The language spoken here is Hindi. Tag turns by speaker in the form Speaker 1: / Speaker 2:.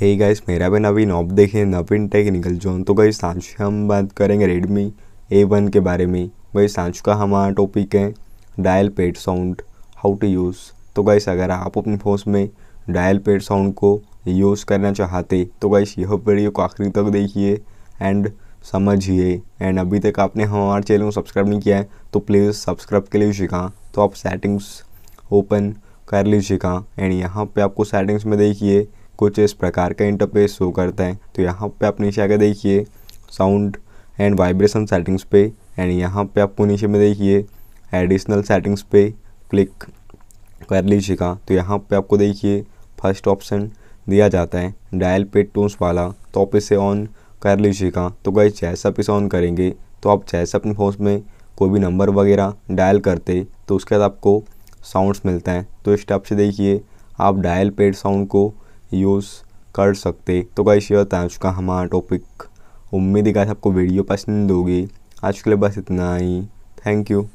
Speaker 1: हे hey गाइस मेरा भी नवीन ऑप देखिए नवीन टेक्निकल जोन तो गई सांझ हम बात करेंगे रेडमी ए वन के बारे में वही सांझ का हमारा टॉपिक है dial pad sound how to use तो गाइस अगर आप अपने फोन में डायल पेड साउंड को यूज़ करना चाहते तो गाइस यह वीडियो को आखिरी तक देखिए एंड समझिए एंड अभी तक आपने हमारे चैनल को सब्सक्राइब नहीं किया है तो प्लीज़ सब्सक्राइब के लिए सीखा तो आप सेटिंग्स ओपन कर लीजिएगा एंड यहाँ पे आपको सेटिंग्स में देखिए कुछ इस प्रकार का इंटरफेस शो करता है तो यहाँ पे आप नीचे आगे देखिए साउंड एंड वाइब्रेशन सेटिंग्स पे एंड यहाँ पे आपको नीचे में देखिए एडिशनल सेटिंग्स पे क्लिक कर लीजिएगा तो यहाँ पे आपको देखिए फर्स्ट ऑप्शन दिया जाता है डायल पे टूस वाला तो आप इसे ऑन कर लीजिएगा तो गई जैसा आप इसे ऑन करेंगे तो आप जैसा अपने फोन में कोई भी नंबर वगैरह डायल करते तो उसके बाद आपको साउंड्स मिलते हैं तो इस टाइप से देखिए आप डायल पेड साउंड को यूज़ कर सकते तो गाइस ये होता है आज का हमारा टॉपिक उम्मीद है गाइस आपको वीडियो पसंद होगी आज के लिए बस इतना ही थैंक यू